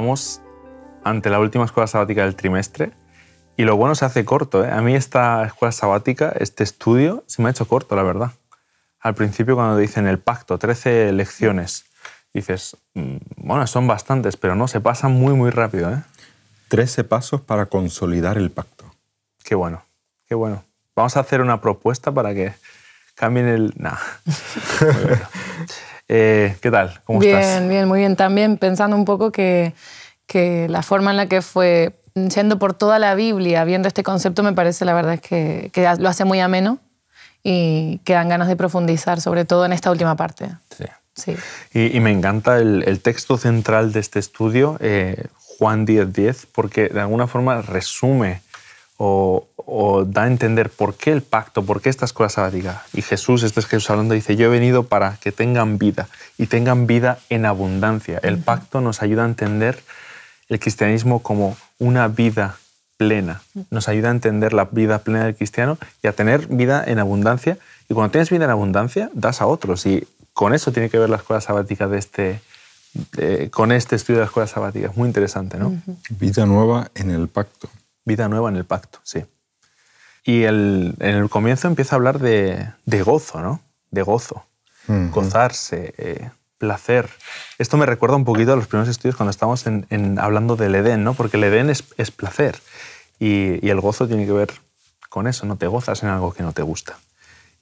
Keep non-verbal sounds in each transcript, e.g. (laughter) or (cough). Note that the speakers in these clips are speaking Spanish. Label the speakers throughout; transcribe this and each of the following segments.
Speaker 1: estamos ante la última escuela sabática del trimestre y lo bueno se hace corto. ¿eh? A mí esta escuela sabática, este estudio, se me ha hecho corto, la verdad. Al principio cuando dicen el pacto, 13 lecciones, dices, mm, bueno, son bastantes, pero no, se pasan muy, muy rápido. ¿eh? 13 pasos para consolidar el pacto. Qué bueno, qué bueno. Vamos a hacer una propuesta para que cambien el... Nah. (laughs) Eh, ¿Qué tal? ¿Cómo bien, estás?
Speaker 2: Bien, bien, muy bien. También pensando un poco que, que la forma en la que fue yendo por toda la Biblia, viendo este concepto, me parece la verdad es que, que lo hace muy ameno y que dan ganas de profundizar, sobre todo en esta última parte.
Speaker 1: Sí. sí. Y, me encanta el, texto central de este estudio, eh, Juan 10.10, 10, porque de alguna forma resume o o da a entender por qué el pacto, por qué estas escuela ah, sabática. Y Jesús, este es Jesús hablando, dice, yo he venido para que tengan vida y tengan vida en abundancia. El pacto nos ayuda a entender el cristianismo como una vida plena. Nos ayuda a entender la vida plena del cristiano y a tener vida en abundancia. Y cuando tienes vida en abundancia, das a otros. Y con eso tiene que ver la escuela sabática de este... con este estudio de la escuela sabática. Es muy interesante, ¿no? Vida nueva en el pacto. Vida nueva en el pacto, sí. Y el, en el comienzo empieza a hablar de, de gozo, ¿no? De gozo, gozarse, eh, placer. Esto me recuerda un poquito a los primeros estudios cuando estábamos en, hablando del Edén, ¿no? Porque el Edén es, placer y, el gozo tiene que ver con eso, no te gozas en algo que no te gusta.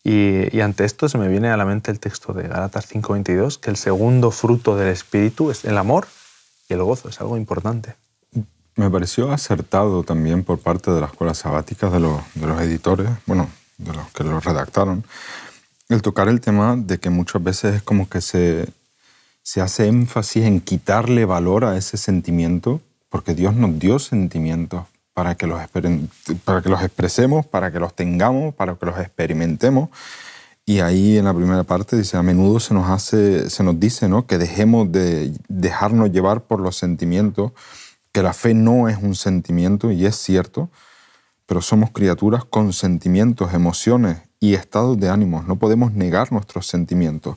Speaker 1: Y, y ante esto se me viene a la mente el texto de Galatas 5:22, que el segundo fruto del Espíritu es el amor y el gozo, es algo importante.
Speaker 3: Me pareció acertado también por parte de las escuelas sabáticas, de los, de los editores, bueno, de los que lo redactaron, el tocar el tema de que muchas veces es como que se, se hace énfasis en quitarle valor a ese sentimiento, porque Dios nos dio sentimientos para que los, para que los expresemos, para que los tengamos, para que los experimentemos. Y ahí en la primera parte dice, a menudo se nos, hace, se nos dice ¿no? que dejemos de dejarnos llevar por los sentimientos la fe no es un sentimiento, y es cierto, pero somos criaturas con sentimientos, emociones y estados de ánimos. No podemos negar nuestros sentimientos.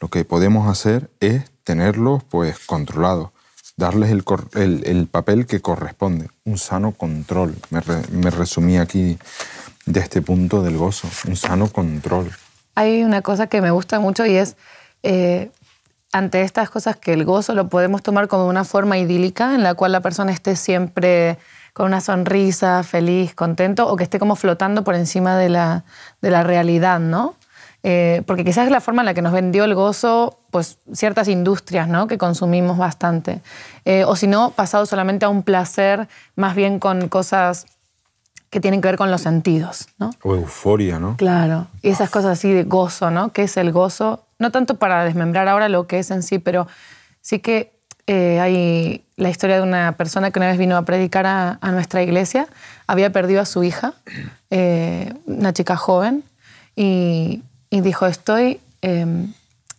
Speaker 3: Lo que podemos hacer es tenerlos pues controlados, darles el, papel que corresponde, un sano control. Me, resumí aquí de este punto del gozo, un sano control.
Speaker 2: Hay una cosa que me gusta mucho y es eh, ante estas cosas que el gozo lo podemos tomar como una forma idílica en la cual la persona esté siempre con una sonrisa, feliz, contento, o que esté como flotando por encima de la, de la realidad, ¿no? Eh, porque quizás es la forma en la que nos vendió el gozo, pues ciertas industrias, ¿no? Que consumimos bastante. Eh, o si no, pasado solamente a un placer, más bien con cosas que tienen que ver con los sentidos, ¿no?
Speaker 3: O euforia, ¿no?
Speaker 2: Claro. Y esas cosas así de gozo, ¿no? ¿Qué es el gozo? No tanto para desmembrar ahora lo que es en sí, pero sí que eh, hay la historia de una persona que una vez vino a predicar a, nuestra iglesia. Había perdido a su hija, eh, una chica joven, y, dijo, estoy, em,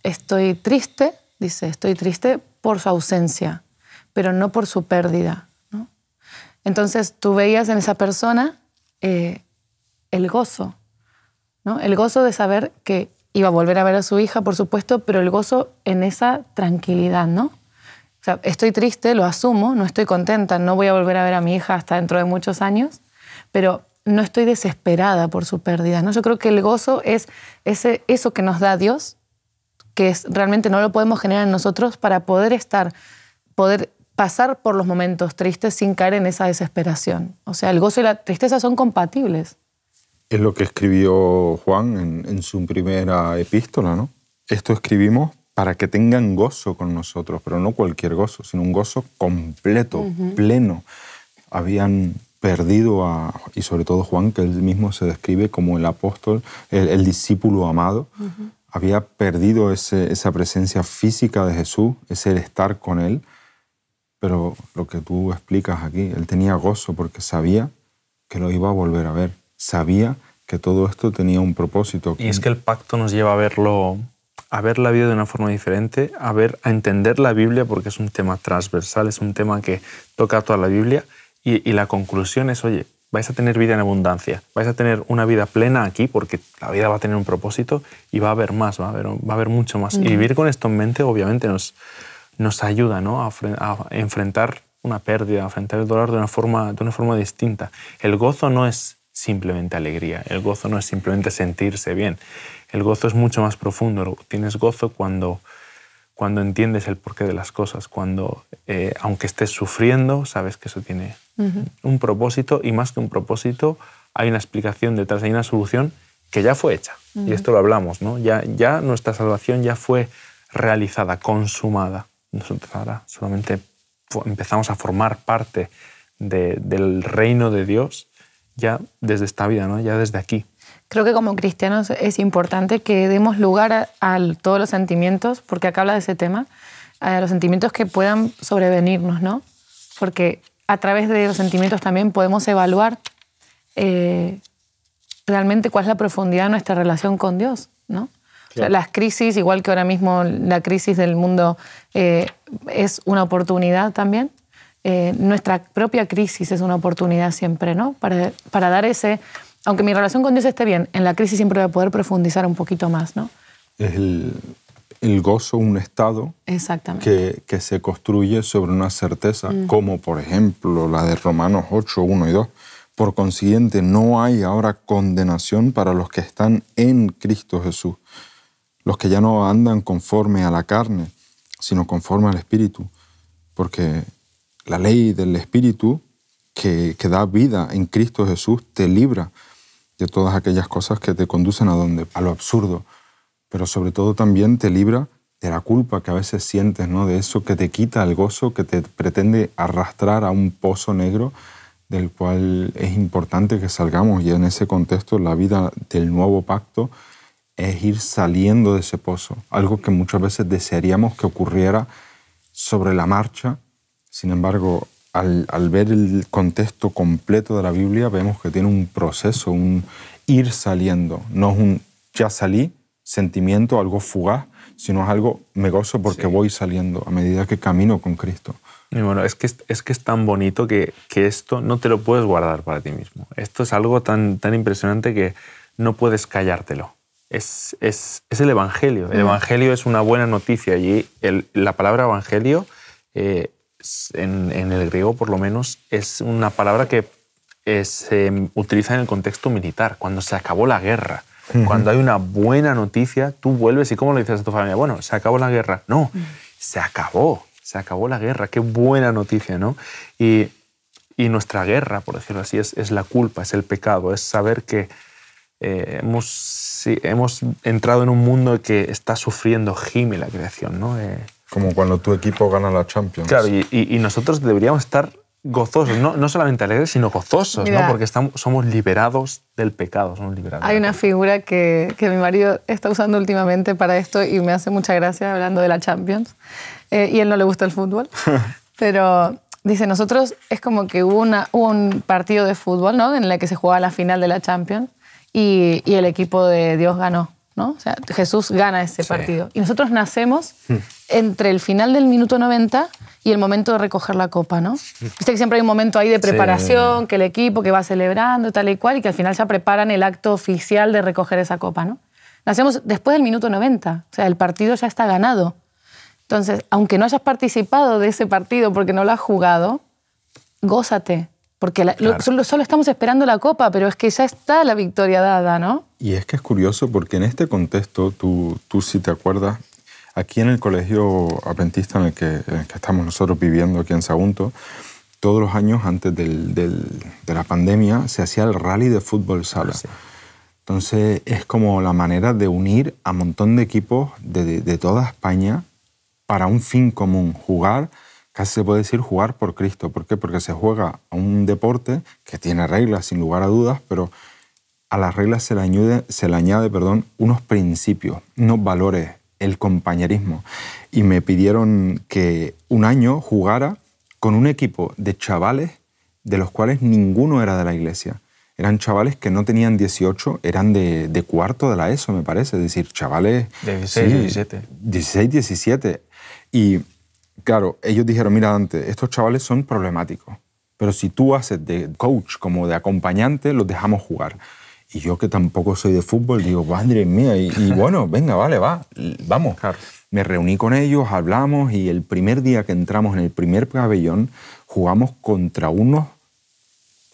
Speaker 2: estoy triste, dice, estoy triste por su ausencia, pero no por su pérdida. Entonces tú veías en esa persona eh, el gozo, ¿no? El gozo de saber que iba a volver a ver a su hija, por supuesto, pero el gozo en esa tranquilidad, ¿no? estoy triste, lo asumo, no estoy contenta, no voy a volver a ver a mi hija hasta dentro de muchos años, pero no estoy desesperada por su pérdida, ¿no? Yo creo que el gozo es ese, eso que nos da Dios, que realmente no lo podemos generar en nosotros para poder estar, poder pasar por los momentos tristes sin caer en esa desesperación. O sea, el gozo y la tristeza son compatibles.
Speaker 3: Es lo que escribió Juan en, su primera epístola, ¿no? Esto escribimos para que tengan gozo con nosotros, pero no cualquier gozo, sino un gozo completo, pleno. Habían perdido a, y sobre todo Juan, que él mismo se describe como el apóstol, el, discípulo amado, había perdido esa presencia física de Jesús, ese estar con él, pero lo que tú explicas aquí, él tenía gozo porque sabía que lo iba a volver a ver, sabía que todo esto tenía un propósito. Y es que
Speaker 1: el pacto nos lleva a verlo, a ver la vida de una forma diferente, a ver, a entender la Biblia porque es un tema transversal, es un tema que toca toda la Biblia y, la conclusión es, oye, vais a tener vida en abundancia, vais a tener una vida plena aquí porque la vida va a tener un propósito y va a haber más, va a haber, mucho más. Y vivir con esto en mente obviamente nos, nos ayuda a, enfrentar una pérdida, a enfrentar el dolor de una, forma, de una forma distinta. El gozo no es simplemente alegría, el gozo no es simplemente sentirse bien, el gozo es mucho más profundo, tienes gozo cuando, cuando entiendes el porqué de las cosas, cuando eh, aunque estés sufriendo, sabes que eso tiene un propósito y más que un propósito, hay una explicación detrás, hay una solución que ya fue hecha. Y esto lo hablamos, ¿no? Ya, ya nuestra salvación ya fue realizada, consumada. Nosotros ahora solamente empezamos a formar parte del reino de Dios ya desde esta vida, ¿no? ya desde aquí.
Speaker 2: Creo que como cristianos es importante que demos lugar a, todos los sentimientos, porque acá habla de ese tema, a los sentimientos que puedan sobrevenirnos, ¿no? Porque a través de los sentimientos también podemos evaluar eh, realmente cuál es la profundidad de nuestra relación con Dios, ¿no? las crisis, igual que ahora mismo la crisis del mundo eh, es una oportunidad también, eh, nuestra propia crisis es una oportunidad siempre, ¿no? Para, dar ese, aunque mi relación con Dios esté bien, en la crisis siempre voy a poder profundizar un poquito más, ¿no?
Speaker 3: Es el, gozo, un estado que, que, se construye sobre una certeza, mm. como por ejemplo la de Romanos 8, 1 y 2. Por consiguiente, no hay ahora condenación para los que están en Cristo Jesús los que ya no andan conforme a la carne, sino conforme al Espíritu, porque la ley del Espíritu que, da vida en Cristo Jesús te libra de todas aquellas cosas que te conducen a donde, a lo absurdo, pero sobre todo también te libra de la culpa que a veces sientes, ¿no? De eso que te quita el gozo, que te pretende arrastrar a un pozo negro del cual es importante que salgamos y en ese contexto la vida del nuevo pacto es ir saliendo de ese pozo, algo que muchas veces desearíamos que ocurriera sobre la marcha. Sin embargo, al, ver el contexto completo de la Biblia, vemos que tiene un proceso, un ir saliendo. No es un ya salí, sentimiento, algo fugaz, sino es algo me gozo porque voy saliendo a medida que camino con Cristo.
Speaker 1: bueno, es que es, que es tan bonito que, esto no te lo puedes guardar para ti mismo. Esto es algo tan, tan impresionante que no puedes callártelo es, el Evangelio. El mm. Evangelio es una buena noticia y la palabra Evangelio, eh, en, el griego por lo menos, es una palabra que eh, se utiliza en el contexto militar, cuando se acabó la guerra. Cuando hay una buena noticia, tú vuelves y ¿cómo le dices a tu familia? Bueno, se acabó la guerra. No, mm. se acabó, se acabó la guerra. Qué buena noticia, ¿no? Y, nuestra guerra, por decirlo así, es la culpa, es el pecado, es saber que eh, hemos, hemos, entrado en un mundo que está sufriendo, gime la creación. ¿no? Eh, como cuando tu equipo gana la Champions. Claro, y, nosotros deberíamos estar gozosos, no, no, solamente alegres, sino gozosos, ¿no? porque estamos, somos liberados del pecado. Somos liberados hay
Speaker 2: una figura que, que, mi marido está usando últimamente para esto y me hace mucha gracia hablando de la Champions. Eh, y él no le gusta el fútbol, (laughs) pero dice, nosotros es como que hubo, una, un partido de fútbol ¿no? en el que se jugaba la final de la Champions y, el equipo de Dios ganó. ¿no? O sea, Jesús gana ese partido. Y nosotros nacemos hmm. entre el final del minuto 90 y el momento de recoger la copa, ¿no? Hmm. Viste que siempre hay un momento ahí de preparación, que el equipo que va celebrando, tal y cual, y que al final ya preparan el acto oficial de recoger esa copa, ¿no? Nacemos después del minuto 90, o sea, el partido ya está ganado. Entonces, aunque no hayas participado de ese partido porque no lo has jugado, gózate, porque solo, estamos esperando la copa, pero es que ya está la victoria dada, ¿no?
Speaker 3: Y es que es curioso porque en este contexto, tú, tú si te acuerdas, aquí en el colegio apentista en el que, estamos nosotros viviendo aquí en Sagunto, todos los años antes del, de la pandemia se hacía el rally de fútbol sala. Ah, Entonces es como la manera de unir a un montón de equipos de toda España para un fin común, jugar casi se puede decir jugar por Cristo. ¿Por qué? Porque se juega a un deporte que tiene reglas, sin lugar a dudas, pero a las reglas se le añade, se le añade perdón, unos principios, unos valores, el compañerismo. Y me pidieron que un año jugara con un equipo de chavales de los cuales ninguno era de la iglesia. Eran chavales que no tenían 18, eran de, cuarto de la ESO, me parece. Es decir, chavales... 16, 17. 16, 17. Y claro, ellos dijeron, mira Dante, estos chavales son problemáticos, pero si tú haces de coach como de acompañante, los dejamos jugar. Y yo que tampoco soy de fútbol, digo, madre mía, y, bueno, (laughs) venga, vale, va, vamos. Me reuní con ellos, hablamos y el primer día que entramos en el primer pabellón, jugamos contra unos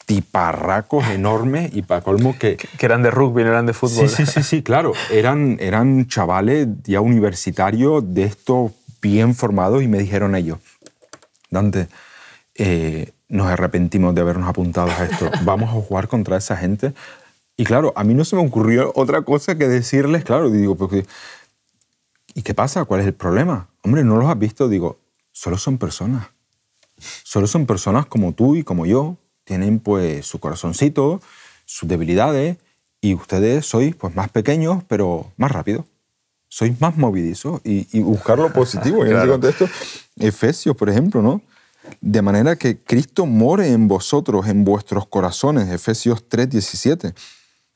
Speaker 3: tiparracos enormes y para colmo que... Que eran de rugby, no eran de fútbol. Sí, sí, sí, claro. Eran, eran chavales ya universitarios de estos bien formados y me dijeron ellos, Dante, eh, nos arrepentimos de habernos apuntado a esto, (laughs) vamos a jugar contra esa gente. Y claro, a mí no se me ocurrió otra cosa que decirles, claro, digo, pues, ¿y qué pasa? ¿Cuál es el problema? Hombre, ¿no los has visto? Digo, solo son personas. Solo son personas como tú y como yo. Tienen pues su corazoncito, sus debilidades, y ustedes sois pues más pequeños, pero más rápidos sois más movidizos y, buscar lo positivo (laughs) en ese contexto. Efesios, por ejemplo, ¿no? De manera que Cristo more en vosotros, en vuestros corazones, Efesios 3, 17.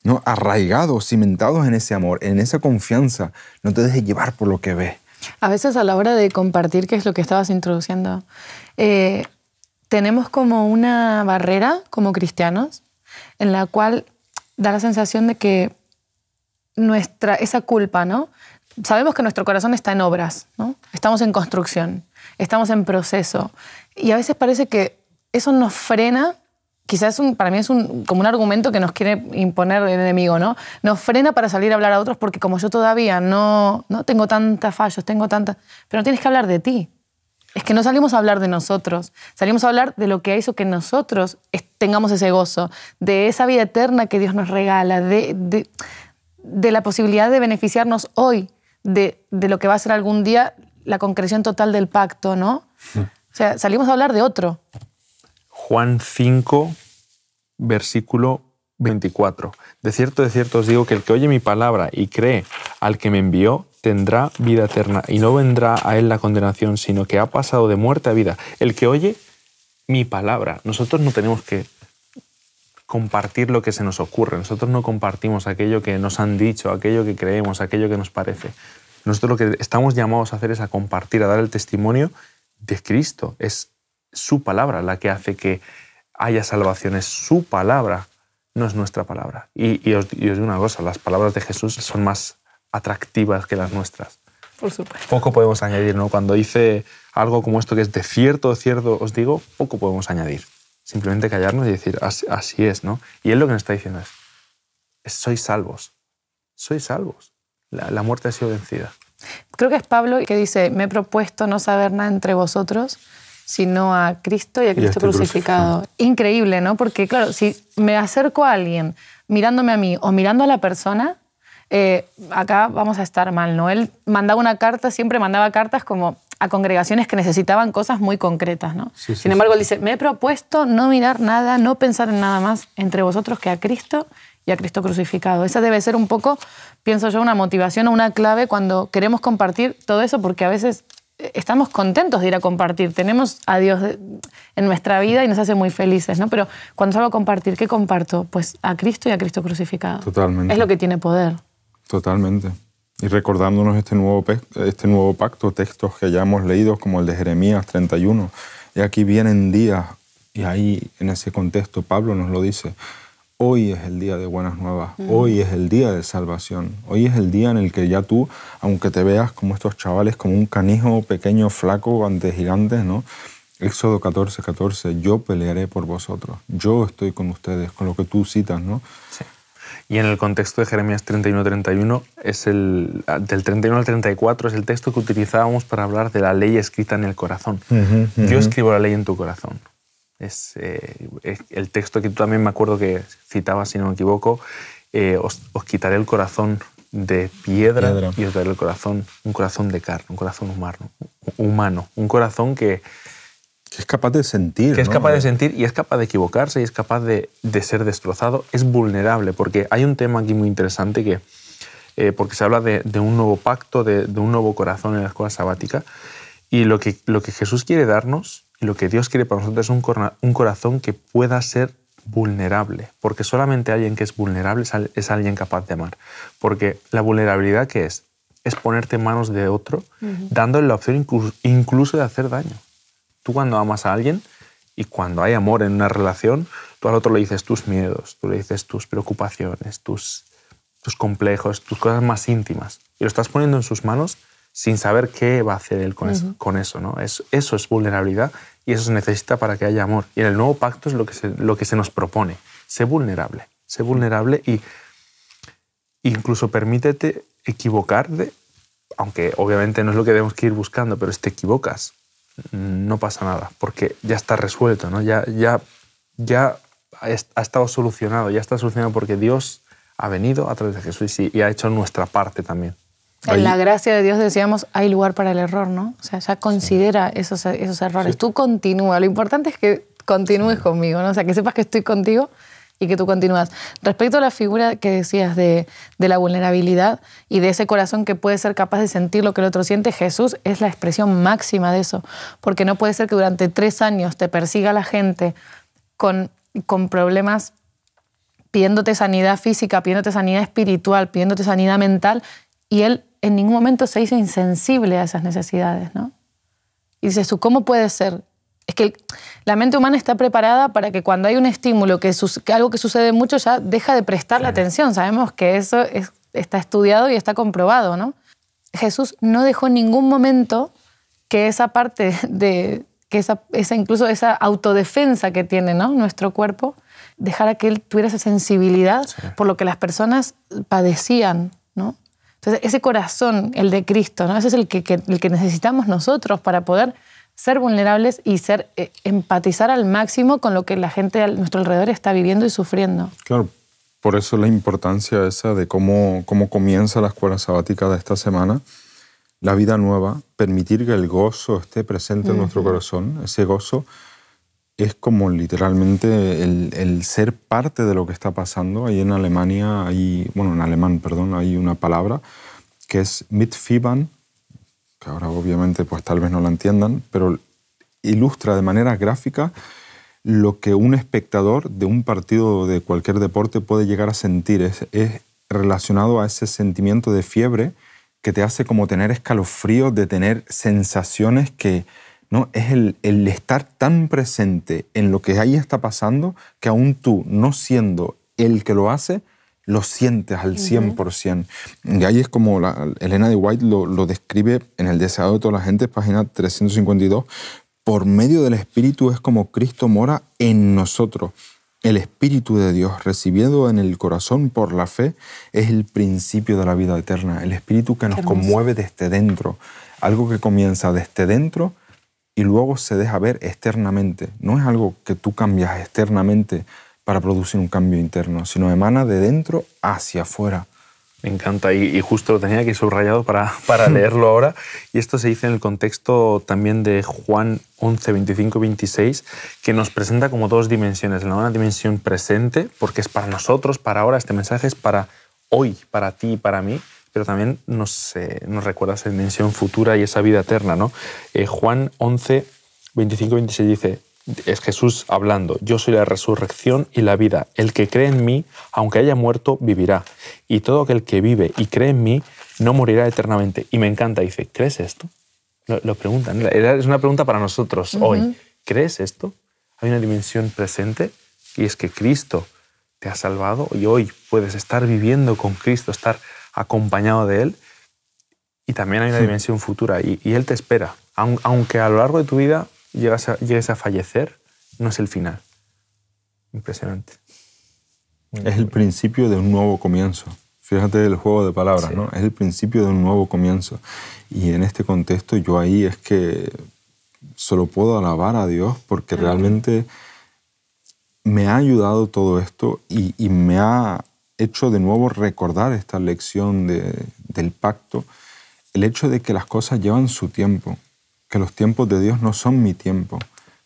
Speaker 3: ¿no? Arraigados, cimentados en ese amor, en esa confianza. No te dejes llevar por lo que ves.
Speaker 2: A veces a la hora de compartir, que es lo que estabas introduciendo, eh, tenemos como una barrera como cristianos en la cual da la sensación de que nuestra, esa culpa, ¿no? sabemos que nuestro corazón está en obras, ¿no? estamos en construcción, estamos en proceso. Y a veces parece que eso nos frena, quizás un, para mí es como un argumento que nos quiere imponer el enemigo, ¿no? Nos frena para salir a hablar a otros porque como yo todavía no, no tengo tantas fallos, tengo tantas... Pero no tienes que hablar de ti. Es que no salimos a hablar de nosotros, salimos a hablar de lo que hizo que nosotros tengamos ese gozo, de esa vida eterna que Dios nos regala, de, de, de la posibilidad de beneficiarnos hoy de, lo que va a ser algún día la concreción total del pacto, ¿no? Hmm. O sea, salimos a hablar de otro.
Speaker 1: Juan 5, versículo 24. De cierto, de cierto os digo que el que oye mi palabra y cree al que me envió, tendrá vida eterna y no vendrá a él la condenación, sino que ha pasado de muerte a vida. El que oye mi palabra, nosotros no tenemos que compartir lo que se nos ocurre. Nosotros no compartimos aquello que nos han dicho, aquello que creemos, aquello que nos parece. Nosotros lo que estamos llamados a hacer es a compartir, a dar el testimonio de Cristo. Es su palabra la que hace que haya salvación, es su palabra, no es nuestra palabra. Y, os, digo una cosa, las palabras de Jesús son más atractivas que las nuestras. Por Poco podemos añadir, ¿no? Cuando dice algo como esto que es de cierto, cierto, os digo, poco podemos añadir simplemente callarnos y decir, así, es, ¿no? Y él lo que nos está diciendo es, sois salvos, sois salvos, la, muerte ha sido vencida.
Speaker 2: Creo que es Pablo que dice, me he propuesto no saber nada entre vosotros, sino a Cristo y a Cristo este crucificado. Increíble, ¿no? Porque claro, si me acerco a alguien mirándome a mí o mirando a la persona, eh, acá vamos a estar mal, ¿no? Él mandaba una carta, siempre mandaba cartas como, a congregaciones que necesitaban cosas muy concretas. ¿no? Sin embargo, él dice, me he propuesto no mirar nada, no pensar en nada más entre vosotros que a Cristo y a Cristo crucificado. Esa debe ser un poco, pienso yo, una motivación o una clave cuando queremos compartir todo eso, porque a veces eh, estamos contentos de ir a compartir, tenemos a Dios eh, en nuestra vida y nos hace muy felices, ¿no? Pero cuando salgo a compartir, ¿qué comparto? Pues a Cristo y a Cristo crucificado. Totalmente. Es lo que tiene poder.
Speaker 3: Totalmente y recordándonos este nuevo, este nuevo pacto, textos que hayamos leído como el de Jeremías 31. Y aquí vienen días, y ahí en ese contexto Pablo nos lo dice, hoy es el día de buenas nuevas, mm. hoy es el día de salvación, hoy es el día en el que ya tú, aunque te veas como estos chavales, como un canijo pequeño, flaco, ante gigantes, ¿no? Éxodo 14, 14, yo pelearé por vosotros, yo estoy con ustedes, con lo que tú citas, ¿no? Sí.
Speaker 1: Y en el contexto de Jeremías 31-31, es el, ah, del 31 al 34 es el texto que utilizábamos para hablar de la ley escrita en el corazón. Yo escribo la ley en tu corazón. Eh, es, el texto que tú también me acuerdo que citabas, si no me equivoco, eh, os, quitaré el corazón de piedra, y os daré el corazón, un corazón de carne, un corazón humano, humano un corazón que, que es capaz de sentir. Que es capaz de sentir y es capaz de equivocarse y es capaz de, ser destrozado. Es vulnerable, porque hay un tema aquí muy interesante que. Eh, porque se habla de, un nuevo pacto, de, un nuevo corazón en la escuela sabática. Y lo que, lo que Jesús quiere darnos y lo que Dios quiere para nosotros es un, un corazón que pueda ser vulnerable, porque solamente alguien que es vulnerable es alguien capaz de amar. Porque la vulnerabilidad que es es ponerte en manos de otro, dándole la opción incluso de hacer daño tú cuando amas a alguien y cuando hay amor en una relación, tú al otro le dices tus miedos, tú le dices tus preocupaciones, tus, tus complejos, tus cosas más íntimas. Y lo estás poniendo en sus manos sin saber qué va a hacer él con, eso, con eso, ¿no? Es, eso es vulnerabilidad y eso se necesita para que haya amor. Y en el nuevo pacto es lo que se, lo que se nos propone. Sé vulnerable, sé vulnerable y incluso permítete equivocarte, aunque obviamente no es lo que debemos que ir buscando, pero te equivocas, no pasa nada, porque ya está resuelto, ¿no? ya, ya, ya ha estado solucionado, ya está solucionado porque Dios ha venido a través de Jesús y ha hecho nuestra parte también. En la
Speaker 2: gracia de Dios decíamos, hay lugar para el error, ¿no? O sea, ya considera esos, errores. Tú continúa. Lo importante es que continúes conmigo, ¿no? O sea, que sepas que estoy contigo y que tú continúas. Respecto a la figura que decías de, la vulnerabilidad y de ese corazón que puede ser capaz de sentir lo que el otro siente, Jesús es la expresión máxima de eso, porque no puede ser que durante tres años te persiga la gente con, con problemas pidiéndote sanidad física, pidiéndote sanidad espiritual, pidiéndote sanidad mental, y Él en ningún momento se hizo insensible a esas necesidades, ¿no? Y dices ¿cómo puede ser es que la mente humana está preparada para que cuando hay un estímulo, que, algo que sucede mucho, ya deja de prestar la atención. Sabemos que eso está estudiado y está comprobado, ¿no? Jesús no dejó en ningún momento que esa parte de, que esa, incluso esa autodefensa que tiene nuestro cuerpo, dejara que él tuviera esa sensibilidad por lo que las personas padecían, ¿no? Entonces, ese corazón, el de Cristo, ¿no? Ese es el que necesitamos nosotros para poder ser vulnerables y ser, eh, empatizar al máximo con lo que la gente a nuestro alrededor está viviendo y sufriendo.
Speaker 3: Claro, por eso la importancia esa de cómo, cómo comienza la escuela sabática de esta semana, la vida nueva, permitir que el gozo esté presente en nuestro corazón, ese gozo es como literalmente el, ser parte de lo que está pasando. Ahí en Alemania hay, bueno, en alemán, perdón, hay una palabra que es mitfiebern, que ahora obviamente pues tal vez no la entiendan, pero ilustra de manera gráfica lo que un espectador de un partido de cualquier deporte puede llegar a sentir. Es, relacionado a ese sentimiento de fiebre que te hace como tener escalofríos, de tener sensaciones que, ¿no? Es el, el, estar tan presente en lo que ahí está pasando que aún tú, no siendo el que lo hace, lo sientes al 100%. Y ahí es como la, Elena de White lo, lo, describe en El deseado de toda la gente, página 352, por medio del Espíritu es como Cristo mora en nosotros. El Espíritu de Dios recibido en el corazón por la fe es el principio de la vida eterna, el Espíritu que nos conmueve desde dentro, algo que comienza desde dentro y luego se deja ver externamente. No es algo que tú cambias externamente, para producir un cambio interno, sino emana de dentro hacia afuera.
Speaker 1: Me encanta y, justo lo tenía aquí subrayado para, (laughs) para leerlo ahora. Y esto se dice en el contexto también de Juan 11, 25, 26, que nos presenta como dos dimensiones. La una dimensión presente, porque es para nosotros, para ahora, este mensaje es para hoy, para ti y para mí, pero también nos, eh, nos recuerda esa dimensión futura y esa vida eterna. ¿no? Eh, Juan 11, 25, 26 dice, es Jesús hablando, yo soy la resurrección y la vida. El que cree en mí, aunque haya muerto, vivirá. Y todo aquel que vive y cree en mí, no morirá eternamente. Y me encanta, dice, ¿crees esto? Lo, preguntan. Es una pregunta para nosotros hoy. ¿Crees esto? Hay una dimensión presente y es que Cristo te ha salvado y hoy puedes estar viviendo con Cristo, estar acompañado de Él. Y también hay una dimensión futura y Él te espera. Aunque a lo largo de tu vida llegas a, llegues a fallecer, no es el final.
Speaker 3: Impresionante. Es el principio de un nuevo comienzo. Fíjate el juego de palabras, ¿no? Es el principio de un nuevo comienzo. Y en este contexto yo ahí es que solo puedo alabar a Dios porque realmente me ha ayudado todo esto y, me ha hecho de nuevo recordar esta lección del pacto, el hecho de que las cosas llevan su tiempo que los tiempos de Dios no son mi tiempo,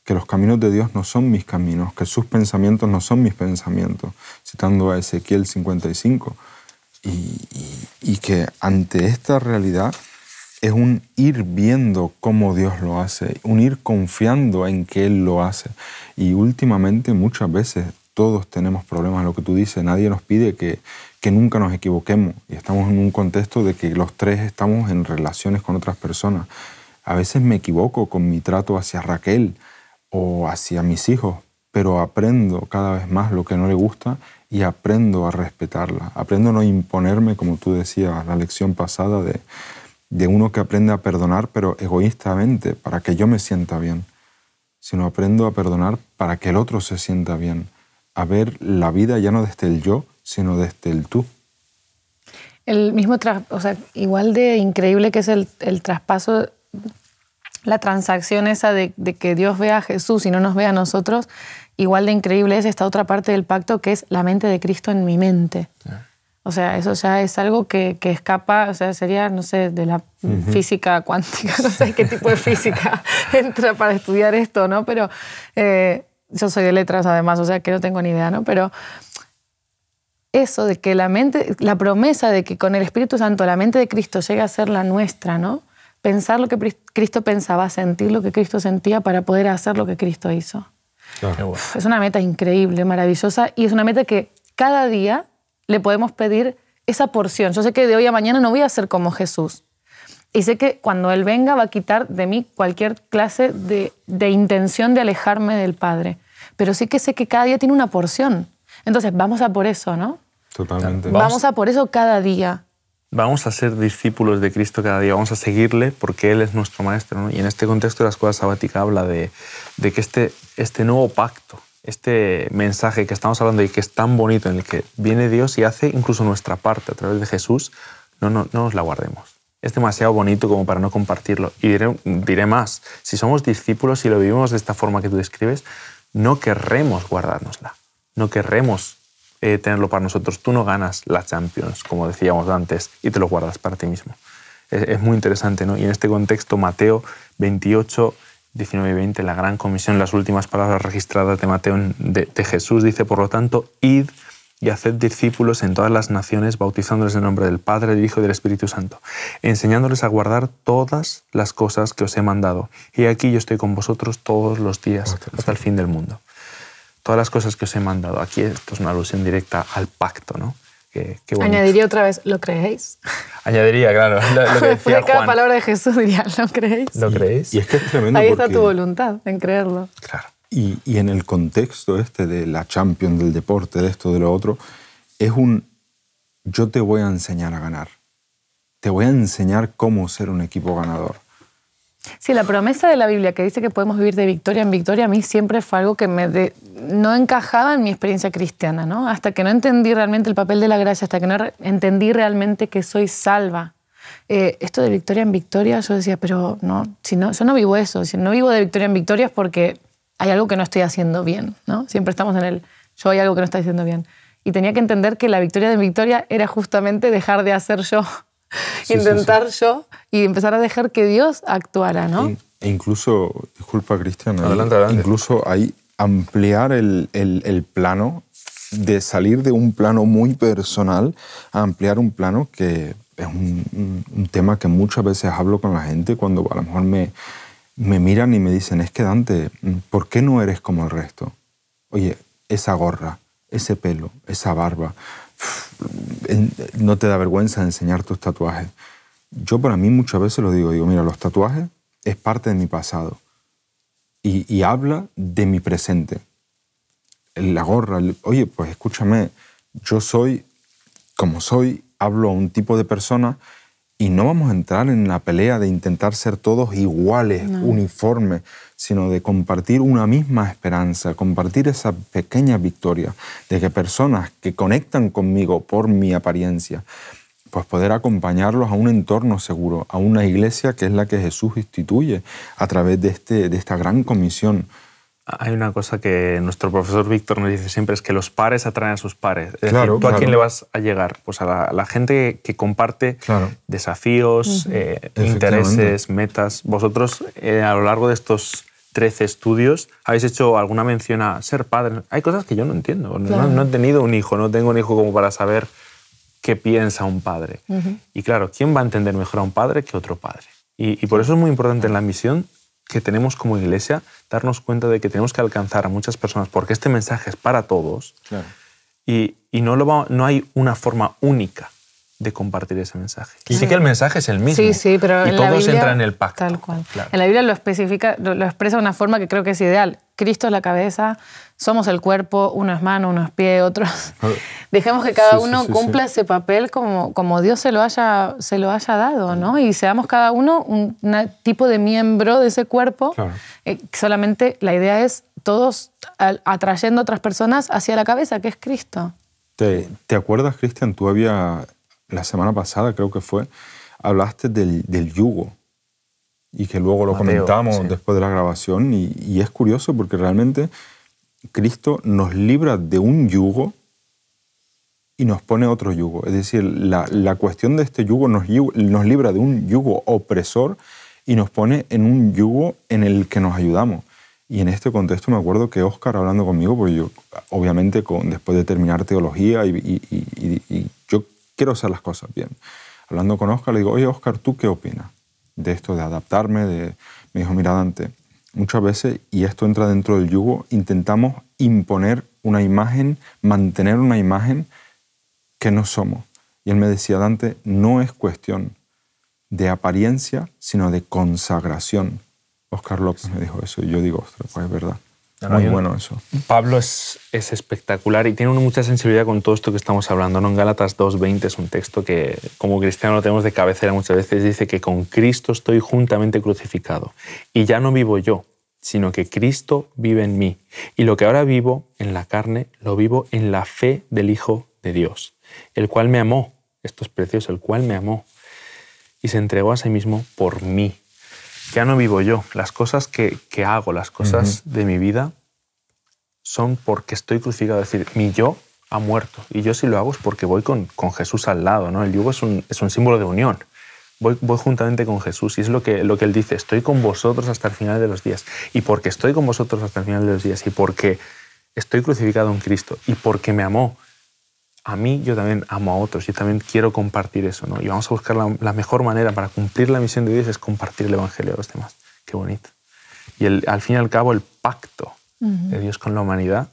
Speaker 3: que los caminos de Dios no son mis caminos, que sus pensamientos no son mis pensamientos, citando a Ezequiel 55, y, y que ante esta realidad es un ir viendo cómo Dios lo hace, un ir confiando en que Él lo hace. Y últimamente muchas veces todos tenemos problemas, lo que tú dices, nadie nos pide que, que nunca nos equivoquemos. Y estamos en un contexto de que los tres estamos en relaciones con otras personas. A veces me equivoco con mi trato hacia Raquel o hacia mis hijos, pero aprendo cada vez más lo que no le gusta y aprendo a respetarla. Aprendo no imponerme, como tú decías, la lección pasada de, uno que aprende a perdonar, pero egoístamente, para que yo me sienta bien, sino aprendo a perdonar para que el otro se sienta bien, a ver la vida ya no desde el yo, sino desde el tú.
Speaker 2: El mismo, o sea, igual de increíble que es el, el traspaso la transacción esa de, que Dios vea a Jesús y no nos vea a nosotros, igual de increíble es esta otra parte del pacto que es la mente de Cristo en mi mente. O sea, eso ya es algo que, escapa, o sea, sería, no sé, de la física cuántica, (laughs) no sé qué tipo de física (laughs) entra para estudiar esto, ¿no? Pero eh, yo soy de letras además, o sea, que no tengo ni idea, ¿no? Pero eso de que la mente, la promesa de que con el Espíritu Santo la mente de Cristo llega a ser la nuestra, ¿no? pensar lo que Cristo pensaba, sentir lo que Cristo sentía para poder hacer lo que Cristo hizo. Ah. es una meta increíble, maravillosa, y es una meta que cada día le podemos pedir esa porción. Yo sé que de hoy a mañana no voy a ser como Jesús. Y sé que cuando Él venga va a quitar de mí cualquier clase de, de intención de alejarme del Padre. Pero sí que sé que cada día tiene una porción. Entonces, vamos a por eso, ¿no?
Speaker 1: Totalmente. Vamos
Speaker 2: a por eso cada día
Speaker 1: vamos a ser discípulos de Cristo cada día, vamos a seguirle porque Él es nuestro Maestro. Y en este contexto la escuela sabática habla de, que este, este, nuevo pacto, este mensaje que estamos hablando y que es tan bonito, en el que viene Dios y hace incluso nuestra parte a través de Jesús, no, nos la guardemos. Es demasiado bonito como para no compartirlo. Y diré, diré más, si somos discípulos y lo vivimos de esta forma que tú describes, no querremos guardárnosla, no querremos eh, tenerlo para nosotros. Tú no ganas la Champions, como decíamos antes, y te lo guardas para ti mismo. Es, muy interesante, ¿no? Y en este contexto, Mateo 28, 19 y 20, la gran comisión, las últimas palabras registradas de Mateo, de, Jesús, dice, por lo tanto, id y haced discípulos en todas las naciones, bautizándoles en el nombre del Padre, del Hijo y del Espíritu Santo, enseñándoles a guardar todas las cosas que os he mandado. Y aquí yo estoy con vosotros todos los días hasta el fin del mundo todas las cosas que os he mandado. Aquí esto es una alusión directa al pacto, ¿no? Añadiría
Speaker 2: otra vez, ¿lo creéis?
Speaker 1: (laughs) Añadiría, claro, lo, (laughs) cada palabra
Speaker 2: de Jesús diría, ¿lo creéis? ¿Lo
Speaker 3: creéis? Ahí está tu
Speaker 2: voluntad en creerlo. Claro.
Speaker 3: Y, y, en el contexto este de la champion del deporte, de esto, de lo otro, es un yo te voy a enseñar a ganar. Te voy a enseñar cómo ser un equipo ganador.
Speaker 2: Sí, la promesa de la Biblia que dice que podemos vivir de victoria en victoria, a mí siempre fue algo que no encajaba en mi experiencia cristiana, ¿no? Hasta que no entendí realmente el papel de la gracia, hasta que no entendí realmente que soy salva. Eh, esto de victoria en victoria, yo decía, pero no, si no, yo no vivo eso, si no vivo de victoria en victoria es porque hay algo que no estoy haciendo bien, ¿no? Siempre estamos en el, yo hay algo que no estoy haciendo bien. Y tenía que entender que la victoria de victoria era justamente dejar de hacer yo intentar yo y empezar a dejar que Dios actuara, ¿no? E,
Speaker 3: e incluso, disculpa Cristian, e incluso ahí ampliar el, el, plano, de salir de un plano muy personal a ampliar un plano que es un, tema que muchas veces hablo con la gente cuando a lo mejor me, me miran y me dicen, es que Dante, ¿por qué no eres como el resto? Oye, esa gorra, ese pelo, esa barba, no te da vergüenza enseñar tus tatuajes. Yo para mí muchas veces lo digo, digo, mira, los tatuajes es parte de mi pasado y, habla de mi presente. La gorra, oye, pues escúchame, yo soy como soy, hablo a un tipo de persona y no vamos a entrar en la pelea de intentar ser todos iguales, uniformes, sino de compartir una misma esperanza, compartir esa pequeña victoria, de que personas que conectan conmigo por mi apariencia, pues poder acompañarlos a un entorno seguro, a una iglesia que es la que Jesús instituye a través de, este, de esta gran comisión hay
Speaker 1: una cosa que nuestro profesor Víctor nos dice siempre, es que los pares atraen a sus pares. claro, ¿tú a quién le vas a llegar? Pues a la, gente que comparte desafíos, eh, intereses, metas. Vosotros, eh, a lo largo de estos 13 estudios, habéis hecho alguna mención a ser padre. Hay cosas que yo no entiendo. No, he tenido un hijo, no tengo un hijo como para saber qué piensa un padre. Y claro, ¿quién va a entender mejor a un padre que otro padre? Y, y por eso es muy importante en la misión que tenemos como iglesia, darnos cuenta de que tenemos que alcanzar a muchas personas, porque este mensaje es para todos y, no, lo no hay una forma única de compartir ese mensaje. Y sí. que el mensaje es el mismo. Sí,
Speaker 2: y todos entran en el pacto. En la Biblia lo especifica, lo, lo expresa de una forma que creo que es ideal. Cristo es la cabeza, somos el cuerpo, uno manos, unos uno es pie, otro. (laughs) Ah, (laughs) Dejemos que cada uno cumpla ese papel como, como Dios se lo, haya, se lo haya dado, ¿no? Y seamos cada uno un tipo de miembro de ese cuerpo. Eh, solamente la idea es todos atrayendo a otras personas hacia la cabeza, que es Cristo.
Speaker 3: ¿Te, acuerdas, Cristian? Tú había, la semana pasada creo que fue, hablaste del, yugo y que luego lo comentamos después de la grabación y, y es curioso porque realmente Cristo nos libra de un yugo y nos pone otro yugo. Es decir, la, cuestión de este yugo nos, libra de un yugo opresor y nos pone en un yugo en el que nos ayudamos. Y en este contexto me acuerdo que Oscar hablando conmigo, porque yo obviamente después de terminar teología y, yo quiero hacer las cosas bien, hablando con Oscar le digo, oye Oscar, ¿tú qué opinas de esto de adaptarme? Me dijo, mira Dante, muchas veces, y esto entra dentro del yugo, intentamos imponer una imagen, mantener una imagen que no somos. Y él me decía, Dante, no es cuestión de apariencia, sino de consagración. Oscar López me dijo eso y yo digo, ostras, pues es verdad. Muy bueno eso.
Speaker 1: Pablo es, espectacular y tiene mucha sensibilidad con todo esto que estamos hablando. En Gálatas 2.20 es un texto que como cristiano lo tenemos de cabecera muchas veces. Dice que con Cristo estoy juntamente crucificado y ya no vivo yo, sino que Cristo vive en mí. Y lo que ahora vivo en la carne, lo vivo en la fe del Hijo de Dios, el cual me amó. Esto es precioso, el cual me amó y se entregó a sí mismo por mí ya no vivo yo. Las cosas que, hago, las cosas de mi vida, son porque estoy crucificado. Es decir, mi yo ha muerto. Y yo si lo hago es porque voy con, Jesús al lado. ¿no? El yugo es un, símbolo de unión. Voy, voy, juntamente con Jesús. Y es lo que, lo que él dice, estoy con vosotros hasta el final de los días. Y porque estoy con vosotros hasta el final de los días, y porque estoy crucificado en Cristo, y porque me amó, a mí, yo también amo a otros, yo también quiero compartir eso, ¿no? Y vamos a buscar la, mejor manera para cumplir la misión de Dios es compartir el Evangelio a los demás. Qué bonito. Y al fin y al cabo, el pacto de Dios con la humanidad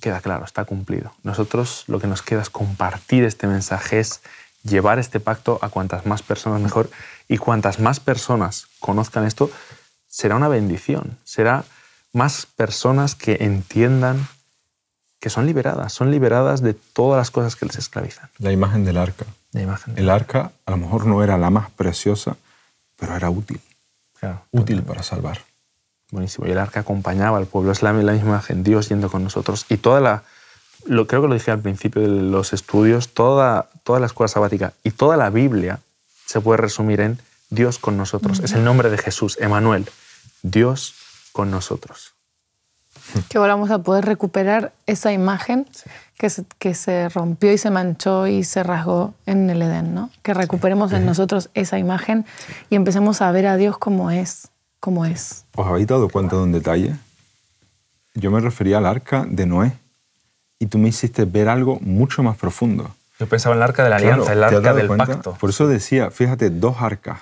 Speaker 1: queda claro, está cumplido. Nosotros lo que nos queda es compartir este mensaje, es llevar este pacto a cuantas más personas mejor y cuantas más personas conozcan esto, será una bendición, será más personas que entiendan que son liberadas, son liberadas de todas las cosas que les esclavizan.
Speaker 3: La imagen del arca. La imagen. el arca a lo mejor no era la más preciosa, pero era
Speaker 1: útil. útil para salvar. Buenísimo. Y el arca acompañaba al pueblo. Es la, la misma imagen, Dios yendo con nosotros. Y toda la, lo, creo que lo dije al principio de los estudios, toda, toda la escuela sabática y toda la Biblia se puede resumir en Dios con nosotros. Es el nombre de Jesús, Emanuel. Dios con nosotros.
Speaker 2: (laughs) Que volvamos a poder recuperar esa imagen que, se, rompió y se manchó y se rasgó en el Edén, ¿no? Que recuperemos en nosotros esa imagen y empecemos a ver a Dios como es, como es.
Speaker 3: ¿Os habéis dado cuenta de un detalle? Yo me refería al arca de Noé y tú me hiciste ver algo mucho más profundo. Yo
Speaker 1: pensaba en el arca de la alianza, el arca del pacto.
Speaker 3: Por eso decía, fíjate, dos arcas.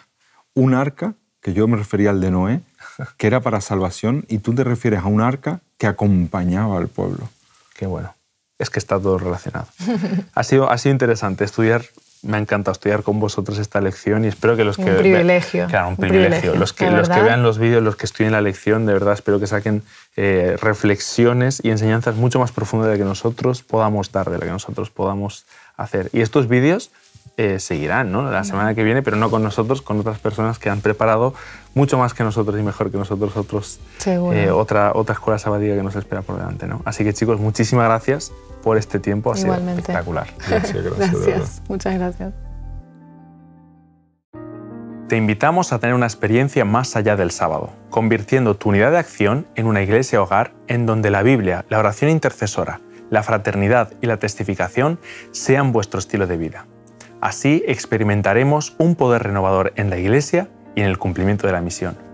Speaker 3: Un arca, que yo me refería al de Noé, que era para salvación, y tú te refieres a un arca que acompañaba al pueblo. Qué bueno. Es que está todo relacionado. ha, sido, ha sido
Speaker 1: interesante estudiar me ha encantado estudiar con vosotros esta lección y espero que los que... Privilegio,
Speaker 2: claro, un privilegio. Los, que, los vean
Speaker 1: los vídeos, los que estudien la lección, de verdad espero que saquen eh, reflexiones y enseñanzas mucho más profundas de la que nosotros podamos dar, de la que nosotros podamos hacer. Y estos vídeos eh, seguirán ¿no? la semana que viene, pero no con nosotros, con otras personas que han preparado mucho más que nosotros y mejor que nosotros otros, eh, otra, escuela sabática que nos espera por delante. ¿no? Así que chicos, muchísimas gracias por este tiempo, ha sido espectacular. (laughs)
Speaker 2: muchas gracias.
Speaker 1: Te invitamos a tener una experiencia más allá del sábado, convirtiendo tu unidad de acción en una iglesia hogar en donde la Biblia, la oración intercesora, la fraternidad y la testificación sean vuestro estilo de vida. Así experimentaremos un poder renovador en la Iglesia y en el cumplimiento de la misión.